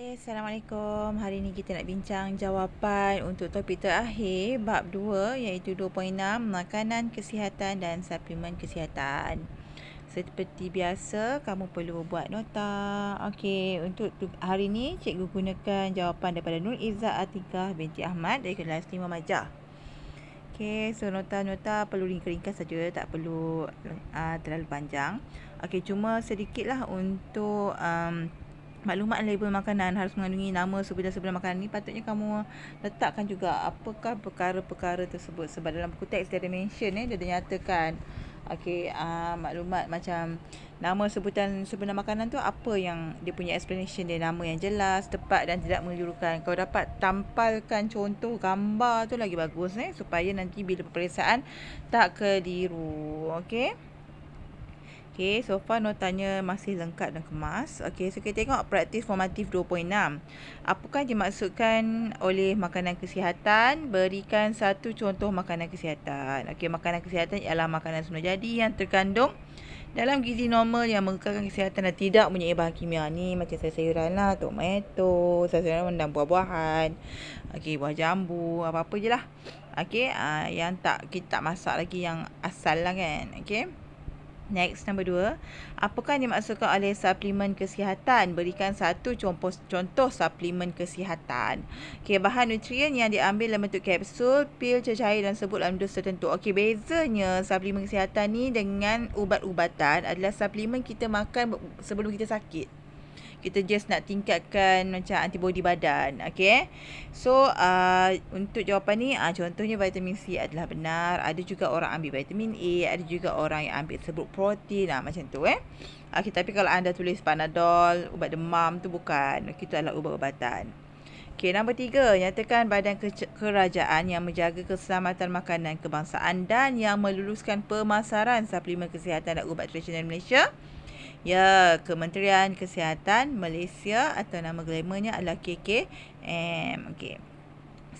Eh, Assalamualaikum. Hari ini kita nak bincang jawapan untuk topik terakhir bab 2 iaitu 2.6 makanan kesihatan dan suplemen kesihatan. Seperti biasa, kamu perlu buat nota. Okey, untuk hari ini cikgu gunakan jawapan daripada Nur Izza Atikah binti Ahmad dari kelas 5 Majah. Okey, so nota-nota perlu ringkas saja, tak perlu uh, terlalu panjang. Okey, cuma sedikitlah untuk um, Maklumat label makanan harus mengandungi nama sebelum dan makanan ni patutnya kamu letakkan juga apakah perkara-perkara tersebut sebab dalam buku teks dia ada mention eh dia ada nyatakan okey uh, maklumat macam nama sebutan sebenar makanan tu apa yang dia punya explanation dia nama yang jelas tepat dan tidak menyuruhkan kau dapat tampalkan contoh gambar tu lagi bagus eh supaya nanti bila peperiksaan tak keliru okey Okay, so far notanya masih lengkap dan kemas. Okay, so kita tengok praktis formatif 2.6. Apakah dimaksudkan oleh makanan kesihatan? Berikan satu contoh makanan kesihatan. Okay, makanan kesihatan ialah makanan semula jadi yang terkandung dalam gizi normal yang mengekalkan kesihatan dan tidak mempunyai bahan kimia ni macam sayur-sayuran lah, tomato, sayur-sayuran dan buah-buahan. Okay, buah jambu, apa-apa je lah. Okay, uh, yang tak kita tak masak lagi yang asal lah kan. Okay. Next, nombor dua. Apakah yang dimaksudkan oleh suplemen kesihatan? Berikan satu contoh, contoh suplemen kesihatan. Okay, bahan nutrien yang diambil dalam bentuk kapsul, pil, cecair dan sebut dalam dos tertentu. Okay, bezanya suplemen kesihatan ni dengan ubat-ubatan adalah suplemen kita makan sebelum kita sakit kita just nak tingkatkan macam antibody badan okey so uh, untuk jawapan ni uh, contohnya vitamin C adalah benar ada juga orang ambil vitamin A ada juga orang yang ambil serbuk protein uh, macam tu eh okey tapi kalau anda tulis panadol ubat demam tu bukan okay, itu adalah ubat-ubatan Okay, nombor tiga, nyatakan badan kerajaan yang menjaga keselamatan makanan kebangsaan dan yang meluluskan pemasaran suplemen kesihatan dan ubat tradisional Malaysia. Ya, Kementerian Kesihatan Malaysia atau nama glamournya adalah KKM. Okey.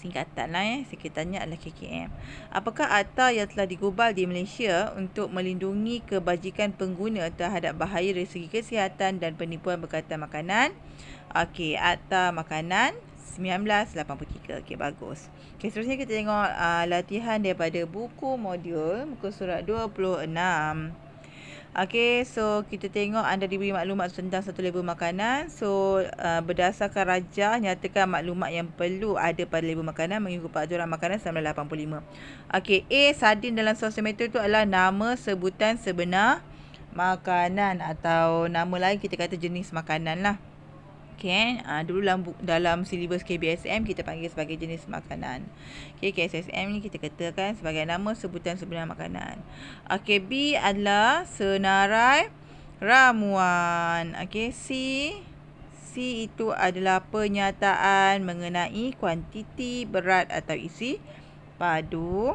Singkatan lah eh, sekitarnya adalah KKM. Apakah akta yang telah digubal di Malaysia untuk melindungi kebajikan pengguna terhadap bahaya dari segi kesihatan dan penipuan berkaitan makanan? Okey, akta makanan 1983. Okey, bagus. Okey, seterusnya kita tengok uh, latihan daripada buku modul muka surat 26. Okay, so kita tengok anda diberi maklumat tentang satu label makanan. So, uh, berdasarkan raja nyatakan maklumat yang perlu ada pada label makanan mengikut peraturan makanan 1985. Okay, A sardin dalam sos tomato itu adalah nama sebutan sebenar makanan atau nama lain kita kata jenis makanan lah kan uh, dulu dalam dalam silibus KBSM kita panggil sebagai jenis makanan. Okey KSSM ni kita katakan sebagai nama sebutan sebenar makanan. Okey B adalah senarai ramuan. Okey C C itu adalah pernyataan mengenai kuantiti berat atau isi padu.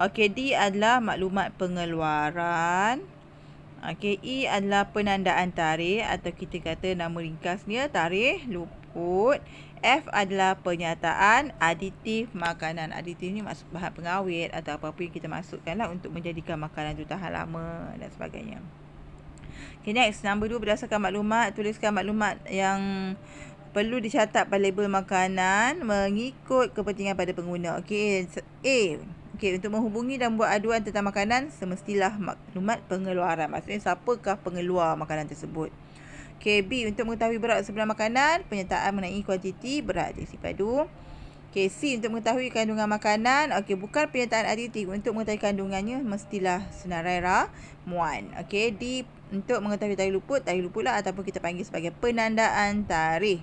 Okey D adalah maklumat pengeluaran. Okey, ah, I adalah penandaan tarikh atau kita kata nama ringkasnya tarikh luput. F adalah penyataan aditif makanan. Aditif ni maksud bahan pengawet atau apa-apa yang kita masukkanlah untuk menjadikan makanan tu tahan lama dan sebagainya. Okay next. Nombor dua berdasarkan maklumat. Tuliskan maklumat yang perlu dicatat pada label makanan mengikut kepentingan pada pengguna. Okey, A. Okey, untuk menghubungi dan buat aduan tentang makanan, semestilah maklumat pengeluaran. Maksudnya, siapakah pengeluar makanan tersebut. Okey, B. Untuk mengetahui berat sebenar makanan, penyertaan mengenai kuantiti berat adik padu. Okey, C. Untuk mengetahui kandungan makanan, okey, bukan penyertaan aditif Untuk mengetahui kandungannya, mestilah senarai ra muan. Okey, D. Untuk mengetahui tarikh luput, tarikh luput lah ataupun kita panggil sebagai penandaan tarikh.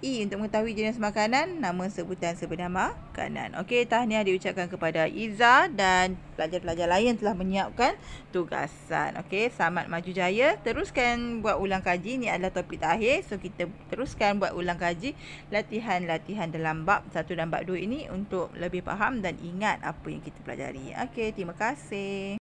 E untuk mengetahui jenis makanan, nama sebutan sebenar makanan. Okey, tahniah diucapkan kepada Iza dan pelajar-pelajar lain yang telah menyiapkan tugasan. Okey, selamat maju jaya. Teruskan buat ulang kaji. Ini adalah topik terakhir. So, kita teruskan buat ulang kaji latihan-latihan dalam bab 1 dan bab 2 ini untuk lebih faham dan ingat apa yang kita pelajari. Okey, terima kasih.